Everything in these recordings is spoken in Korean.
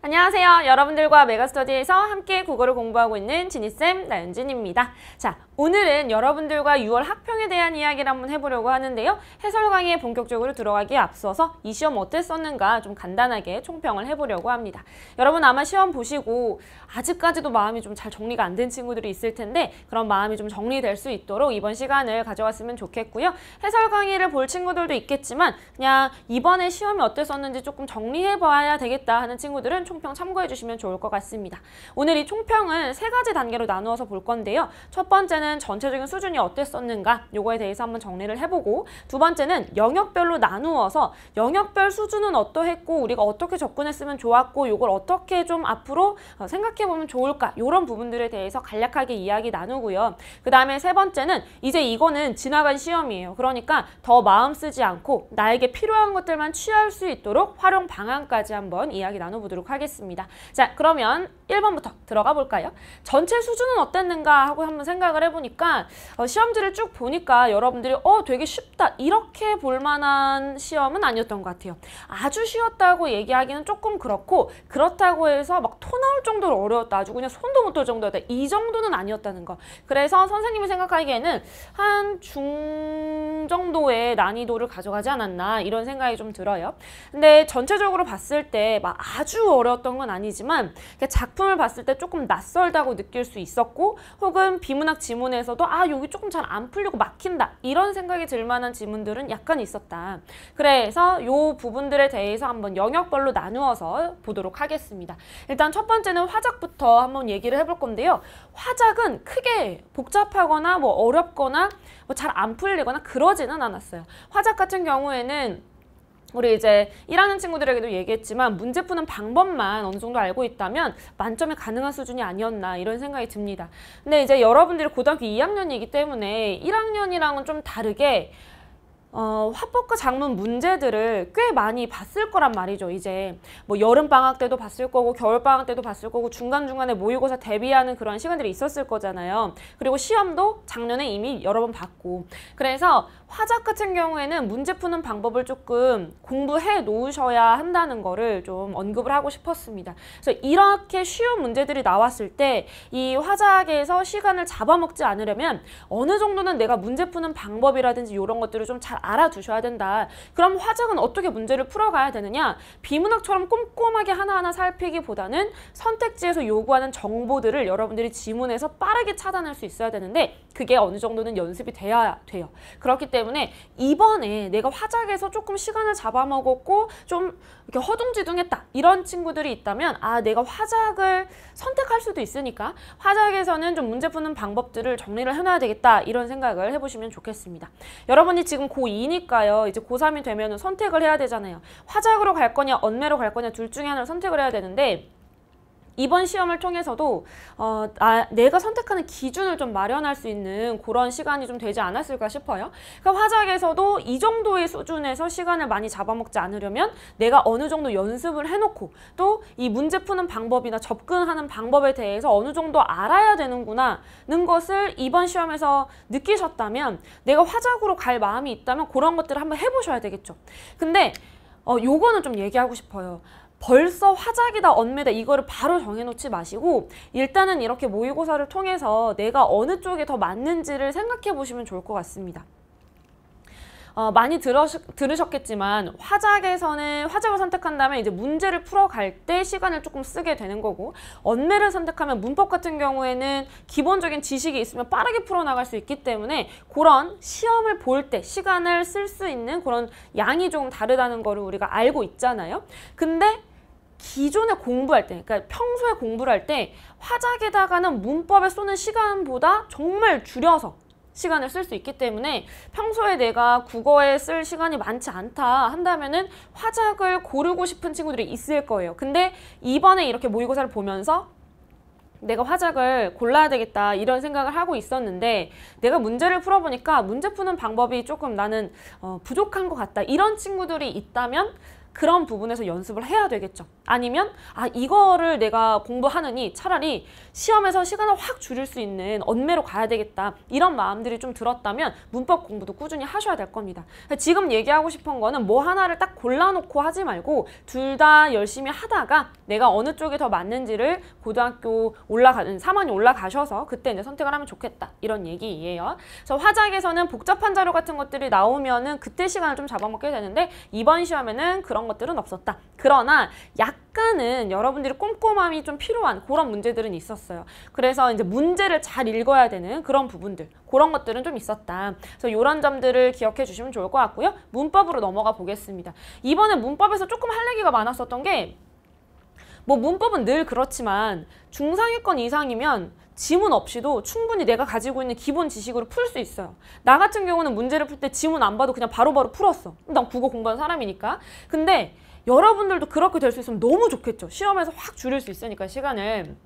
안녕하세요. 여러분들과 메가스터디에서 함께 국어를 공부하고 있는 지니쌤 나윤진입니다. 자, 오늘은 여러분들과 6월 학평에 대한 이야기를 한번 해보려고 하는데요. 해설 강의에 본격적으로 들어가기에 앞서서 이 시험 어땠었는가 좀 간단하게 총평을 해보려고 합니다. 여러분 아마 시험 보시고 아직까지도 마음이 좀 잘 정리가 안 된 친구들이 있을 텐데 그런 마음이 좀 정리될 수 있도록 이번 시간을 가져왔으면 좋겠고요. 해설 강의를 볼 친구들도 있겠지만 그냥 이번에 시험이 어땠었는지 조금 정리해봐야 되겠다 하는 친구들은 총평 참고해 주시면 좋을 것 같습니다. 오늘 이 총평은 세 가지 단계로 나누어서 볼 건데요. 첫 번째는 전체적인 수준이 어땠었는가 요거에 대해서 한번 정리를 해보고 두 번째는 영역별로 나누어서 영역별 수준은 어떠했고 우리가 어떻게 접근했으면 좋았고 요걸 어떻게 좀 앞으로 어, 생각해보면 좋을까 요런 부분들에 대해서 간략하게 이야기 나누고요. 그 다음에 세 번째는 이제 이거는 지나간 시험이에요. 그러니까 더 마음 쓰지 않고 나에게 필요한 것들만 취할 수 있도록 활용 방안까지 한번 이야기 나눠보도록 하겠습니다. 하겠습니다. 자, 그러면 1번부터 들어가 볼까요? 전체 수준은 어땠는가 하고 한번 생각을 해보니까 어, 시험지를 쭉 보니까 여러분들이 어 되게 쉽다 이렇게 볼만한 시험은 아니었던 것 같아요. 아주 쉬웠다고 얘기하기는 조금 그렇고 그렇다고 해서 막 토 나올 정도로 어려웠다 아주 그냥 손도 못 돌 정도였다 이 정도는 아니었다는 거. 그래서 선생님이 생각하기에는 한 중 정도의 난이도를 가져가지 않았나 이런 생각이 좀 들어요. 근데 전체적으로 봤을 때 막 아주 어려 어려웠던 건 아니지만 그러니까 작품을 봤을 때 조금 낯설다고 느낄 수 있었고 혹은 비문학 지문에서도 아 여기 조금 잘 안 풀리고 막힌다 이런 생각이 들 만한 지문들은 약간 있었다. 그래서 요 부분들에 대해서 한번 영역별로 나누어서 보도록 하겠습니다. 일단 첫 번째는 화작부터 한번 얘기를 해볼 건데요. 화작은 크게 복잡하거나 뭐 어렵거나 뭐 잘 안 풀리거나 그러지는 않았어요. 화작 같은 경우에는 우리 이제 일하는 친구들에게도 얘기했지만 문제 푸는 방법만 어느 정도 알고 있다면 만점에 가능한 수준이 아니었나 이런 생각이 듭니다. 근데 이제 여러분들이 고등학교 2학년이기 때문에 1학년이랑은 좀 다르게 어, 화법과 작문 문제들을 꽤 많이 봤을 거란 말이죠. 이제 뭐 여름방학 때도 봤을 거고 겨울방학 때도 봤을 거고 중간중간에 모의고사 대비하는 그런 시간들이 있었을 거잖아요. 그리고 시험도 작년에 이미 여러 번 봤고 그래서 화작 같은 경우에는 문제 푸는 방법을 조금 공부해 놓으셔야 한다는 거를 좀 언급을 하고 싶었습니다. 그래서 이렇게 쉬운 문제들이 나왔을 때 이 화작에서 시간을 잡아먹지 않으려면 어느 정도는 내가 문제 푸는 방법이라든지 이런 것들을 좀잘 알아두셔야 된다. 그럼 화작은 어떻게 문제를 풀어가야 되느냐? 비문학처럼 꼼꼼하게 하나하나 살피기보다는 선택지에서 요구하는 정보들을 여러분들이 지문에서 빠르게 차단할 수 있어야 되는데 그게 어느 정도는 연습이 돼야 돼요. 그렇기 때문에 이번에 내가 화작에서 조금 시간을 잡아먹었고 좀 이렇게 허둥지둥했다 이런 친구들이 있다면 아 내가 화작을 선택할 수도 있으니까 화작에서는 좀 문제 푸는 방법들을 정리를 해놔야 되겠다 이런 생각을 해보시면 좋겠습니다. 여러분이 지금 고 고2니까요. 이제 고3이 되면 선택을 해야 되잖아요. 화작으로 갈 거냐, 언매로 갈 거냐 둘 중에 하나를 선택을 해야 되는데 이번 시험을 통해서도 어, 나, 아, 내가 선택하는 기준을 좀 마련할 수 있는 그런 시간이 좀 되지 않았을까 싶어요. 그러니까 화작에서도 이 정도의 수준에서 시간을 많이 잡아먹지 않으려면 내가 어느 정도 연습을 해놓고 또 이 문제 푸는 방법이나 접근하는 방법에 대해서 어느 정도 알아야 되는구나 는 것을 이번 시험에서 느끼셨다면 내가 화작으로 갈 마음이 있다면 그런 것들을 한번 해보셔야 되겠죠. 근데 어, 요거는 좀 얘기하고 싶어요. 벌써 화작이다 언매다 이거를 바로 정해놓지 마시고 일단은 이렇게 모의고사를 통해서 내가 어느 쪽에 더 맞는지를 생각해 보시면 좋을 것 같습니다. 어, 많이 들으셨, 들으셨겠지만 화작에서는 화작을 선택한다면 이제 문제를 풀어갈 때 시간을 조금 쓰게 되는 거고 언매를 선택하면 문법 같은 경우에는 기본적인 지식이 있으면 빠르게 풀어나갈 수 있기 때문에 그런 시험을 볼 때 시간을 쓸 수 있는 그런 양이 좀 다르다는 거를 우리가 알고 있잖아요. 근데 기존에 공부할 때, 그러니까 평소에 공부를 할 때 화작에다가는 문법에 쏘는 시간보다 정말 줄여서 시간을 쓸 수 있기 때문에 평소에 내가 국어에 쓸 시간이 많지 않다 한다면은 화작을 고르고 싶은 친구들이 있을 거예요. 근데 이번에 이렇게 모의고사를 보면서 내가 화작을 골라야 되겠다 이런 생각을 하고 있었는데 내가 문제를 풀어보니까 문제 푸는 방법이 조금 나는 어, 부족한 것 같다 이런 친구들이 있다면 그런 부분에서 연습을 해야 되겠죠. 아니면 아 이거를 내가 공부하느니 차라리 시험에서 시간을 확 줄일 수 있는 언매로 가야 되겠다. 이런 마음들이 좀 들었다면 문법 공부도 꾸준히 하셔야 될 겁니다. 지금 얘기하고 싶은 거는 뭐 하나를 딱 골라놓고 하지 말고 둘 다 열심히 하다가 내가 어느 쪽이 더 맞는지를 고등학교 올라가는 3학년 올라가셔서 그때 이제 선택을 하면 좋겠다. 이런 얘기예요. 그래서 화작에서는 복잡한 자료 같은 것들이 나오면은 그때 시간을 좀 잡아먹게 되는데 이번 시험에는 그런 것들은 없었다. 그러나 약간은 여러분들이 꼼꼼함이 좀 필요한 그런 문제들은 있었어요. 그래서 이제 문제를 잘 읽어야 되는 그런 부분들, 그런 것들은 좀 있었다. 그래서 이런 점들을 기억해 주시면 좋을 것 같고요. 문법으로 넘어가 보겠습니다. 이번에 문법에서 조금 할 얘기가 많았었던 게 뭐 문법은 늘 그렇지만 중상위권 이상이면 지문 없이도 충분히 내가 가지고 있는 기본 지식으로 풀 수 있어요. 나 같은 경우는 문제를 풀 때 지문 안 봐도 그냥 바로바로 바로 풀었어. 난 국어 공부한 사람이니까. 근데 여러분들도 그렇게 될 수 있으면 너무 좋겠죠. 시험에서 확 줄일 수 있으니까 시간을.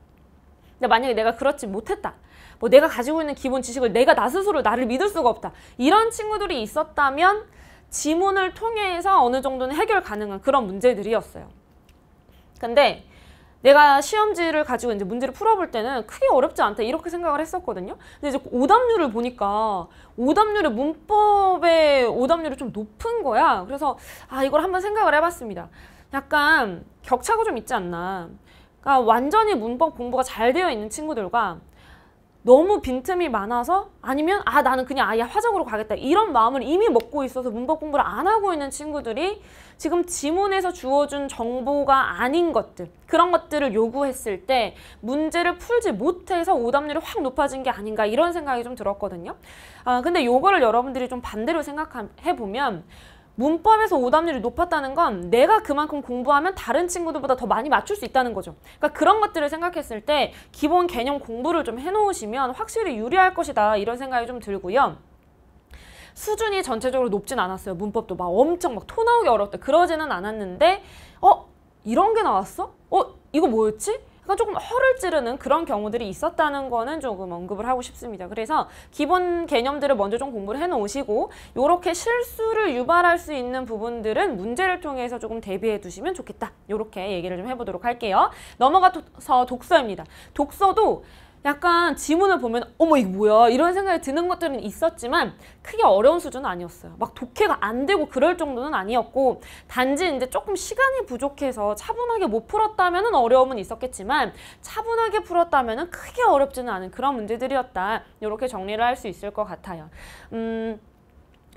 근데 만약에 내가 그렇지 못했다. 뭐 내가 가지고 있는 기본 지식을 내가 나 스스로 나를 믿을 수가 없다. 이런 친구들이 있었다면 지문을 통해서 어느 정도는 해결 가능한 그런 문제들이었어요. 근데 내가 시험지를 가지고 이제 문제를 풀어볼 때는 크게 어렵지 않다 이렇게 생각을 했었거든요. 근데 이제 오답률을 보니까 오답률의 문법의 오답률이 좀 높은 거야. 그래서 아 이걸 한번 생각을 해봤습니다. 약간 격차가 좀 있지 않나. 그러니까 완전히 문법 공부가 잘 되어 있는 친구들과 너무 빈틈이 많아서 아니면 아 나는 그냥 아예 화적으로 가겠다 이런 마음을 이미 먹고 있어서 문법 공부를 안 하고 있는 친구들이 지금 지문에서 주어준 정보가 아닌 것들 그런 것들을 요구했을 때 문제를 풀지 못해서 오답률이 확 높아진 게 아닌가 이런 생각이 좀 들었거든요 아 근데 요거를 여러분들이 좀 반대로 생각해 보면 문법에서 오답률이 높았다는 건 내가 그만큼 공부하면 다른 친구들보다 더 많이 맞출 수 있다는 거죠. 그러니까 그런 것들을 생각했을 때 기본 개념 공부를 좀 해놓으시면 확실히 유리할 것이다 이런 생각이 좀 들고요. 수준이 전체적으로 높진 않았어요. 문법도 막 엄청 막 토 나오기 어렵다 그러지는 않았는데 어? 이런 게 나왔어? 어? 이거 뭐였지? 약간 조금 허를 찌르는 그런 경우들이 있었다는 거는 조금 언급을 하고 싶습니다. 그래서 기본 개념들을 먼저 좀 공부를 해놓으시고 이렇게 실수를 유발할 수 있는 부분들은 문제를 통해서 조금 대비해 두시면 좋겠다. 이렇게 얘기를 좀 해보도록 할게요. 넘어가서 독서입니다. 독서도 약간 지문을 보면 어머 이거 뭐야 이런 생각이 드는 것들은 있었지만 크게 어려운 수준은 아니었어요. 막 독해가 안 되고 그럴 정도는 아니었고 단지 이제 조금 시간이 부족해서 차분하게 못 풀었다면 어려움은 있었겠지만 차분하게 풀었다면 크게 어렵지는 않은 그런 문제들이었다. 이렇게 정리를 할 수 있을 것 같아요. 음,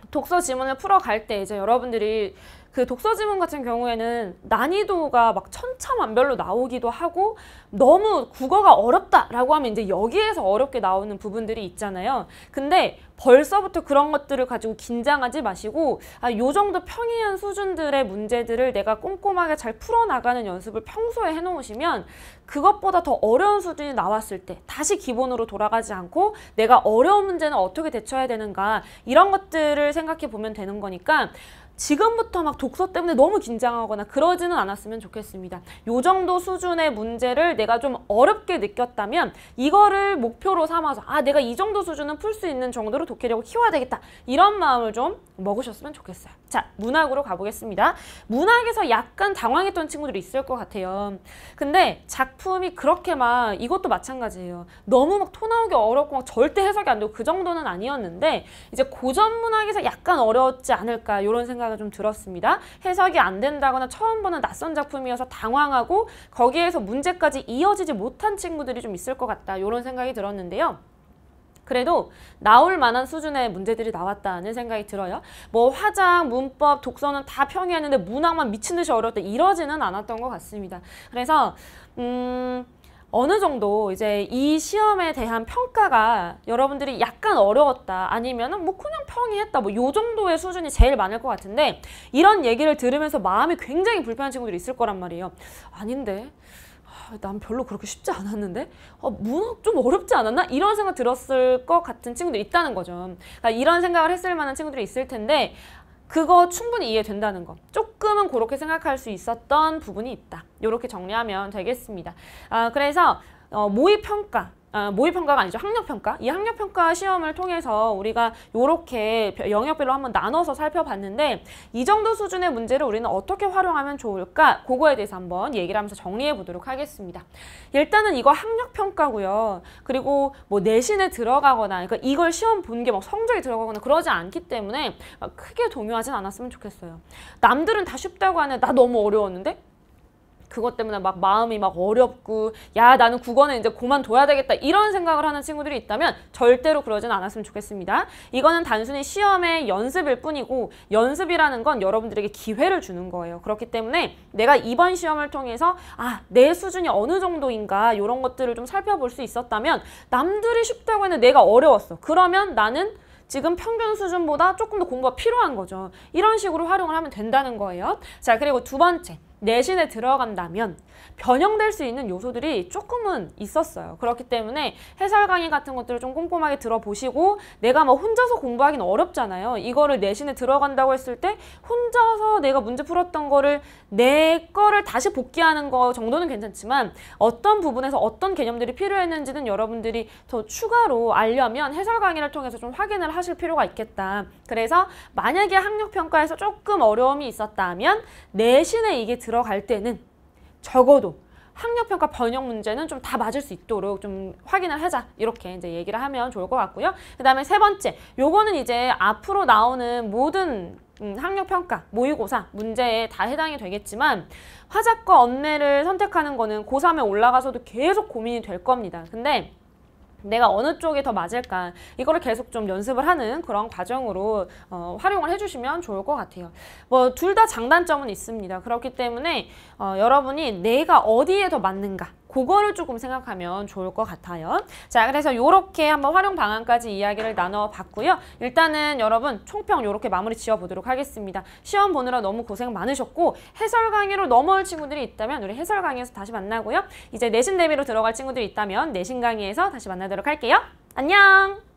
독서 지문을 풀어갈 때 이제 여러분들이 그 독서 지문 같은 경우에는 난이도가 막 천차만별로 나오기도 하고 너무 국어가 어렵다라고 하면 이제 여기에서 어렵게 나오는 부분들이 있잖아요. 근데 벌써부터 그런 것들을 가지고 긴장하지 마시고 아, 요 정도 평이한 수준들의 문제들을 내가 꼼꼼하게 잘 풀어나가는 연습을 평소에 해놓으시면 그것보다 더 어려운 수준이 나왔을 때 다시 기본으로 돌아가지 않고 내가 어려운 문제는 어떻게 대처해야 되는가 이런 것들을 생각해 보면 되는 거니까 지금부터 막 독서 때문에 너무 긴장하거나 그러지는 않았으면 좋겠습니다. 요 정도 수준의 문제를 내가 좀 어렵게 느꼈다면 이거를 목표로 삼아서 아 내가 이 정도 수준은 풀 수 있는 정도로 독해력을 키워야 되겠다 이런 마음을 좀 먹으셨으면 좋겠어요. 자 문학으로 가보겠습니다. 문학에서 약간 당황했던 친구들이 있을 것 같아요. 근데 작 작품이 그렇게 막 이것도 마찬가지예요. 너무 막 토 나오기 어렵고 막 절대 해석이 안 되고 그 정도는 아니었는데 이제 고전 문학에서 약간 어려웠지 않을까 이런 생각을 좀 들었습니다. 해석이 안 된다거나 처음 보는 낯선 작품이어서 당황하고 거기에서 문제까지 이어지지 못한 친구들이 좀 있을 것 같다 이런 생각이 들었는데요. 그래도 나올 만한 수준의 문제들이 나왔다는 생각이 들어요. 뭐 화장, 문법, 독서는 다 평이했는데 문학만 미친 듯이 어려웠다 이러지는 않았던 것 같습니다. 그래서 음. 어느 정도 이제 이 시험에 대한 평가가 여러분들이 약간 어려웠다 아니면뭐 그냥 평이했다 뭐요 정도의 수준이 제일 많을 것 같은데 이런 얘기를 들으면서 마음이 굉장히 불편한 친구들이 있을 거란 말이에요 아닌데 아, 난 별로 그렇게 쉽지 않았는데 어, 문학 좀 어렵지 않았나 이런 생각 들었을 것 같은 친구들 있다는 거죠 그러니까 이런 생각을 했을 만한 친구들이 있을 텐데 그거 충분히 이해된다는 거 조금은 그렇게 생각할 수 있었던 부분이 있다 이렇게 정리하면 되겠습니다 아, 그래서 어, 모의평가 어, 모의평가가 아니죠. 학력평가. 이 학력평가 시험을 통해서 우리가 이렇게 영역별로 한번 나눠서 살펴봤는데 이 정도 수준의 문제를 우리는 어떻게 활용하면 좋을까? 그거에 대해서 한번 얘기를 하면서 정리해 보도록 하겠습니다. 일단은 이거 학력평가고요. 그리고 뭐 내신에 들어가거나 그러니까 이걸 시험 본 게 막 성적이 들어가거나 그러지 않기 때문에 크게 동요하진 않았으면 좋겠어요. 남들은 다 쉽다고 하는데 나 너무 어려웠는데 그것 때문에 막 마음이 막 어렵고 야 나는 국어는 이제 그만둬야 되겠다 이런 생각을 하는 친구들이 있다면 절대로 그러진 않았으면 좋겠습니다. 이거는 단순히 시험의 연습일 뿐이고 연습이라는 건 여러분들에게 기회를 주는 거예요. 그렇기 때문에 내가 이번 시험을 통해서 아 내 수준이 어느 정도인가 이런 것들을 좀 살펴볼 수 있었다면 남들이 쉽다고 했는 내가 어려웠어. 그러면 나는 지금 평균 수준보다 조금 더 공부가 필요한 거죠. 이런 식으로 활용을 하면 된다는 거예요. 자, 그리고 두 번째. 내신에 들어간다면 변형될 수 있는 요소들이 조금은 있었어요. 그렇기 때문에 해설 강의 같은 것들을 좀 꼼꼼하게 들어보시고 내가 뭐 혼자서 공부하기는 어렵잖아요. 이거를 내신에 들어간다고 했을 때 혼자서 내가 문제 풀었던 거를 내 거를 다시 복귀하는 거 정도는 괜찮지만 어떤 부분에서 어떤 개념들이 필요했는지는 여러분들이 더 추가로 알려면 해설 강의를 통해서 좀 확인을 하실 필요가 있겠다. 그래서 만약에 학력평가에서 조금 어려움이 있었다면 내신에 이게 들어 들어갈 때는 적어도 학력평가 번역 문제는 좀 다 맞을 수 있도록 좀 확인을 하자 이렇게 이제 얘기를 하면 좋을 것 같고요 그 다음에 세 번째 요거는 이제 앞으로 나오는 모든 음, 학력평가, 모의고사 문제에 다 해당이 되겠지만 화작과 언매를 선택하는 거는 고3에 올라가서도 계속 고민이 될 겁니다 근데 내가 어느 쪽이 더 맞을까 이거를 계속 좀 연습을 하는 그런 과정으로 어, 활용을 해주시면 좋을 것 같아요. 뭐 둘 다 장단점은 있습니다. 그렇기 때문에 어, 여러분이 내가 어디에 더 맞는가 그거를 조금 생각하면 좋을 것 같아요. 자, 그래서 이렇게 한번 활용 방안까지 이야기를 나눠봤고요. 일단은 여러분 총평 이렇게 마무리 지어보도록 하겠습니다. 시험 보느라 너무 고생 많으셨고 해설 강의로 넘어올 친구들이 있다면 우리 해설 강의에서 다시 만나고요. 이제 내신 대비로 들어갈 친구들이 있다면 내신 강의에서 다시 만나도록 할게요. 안녕!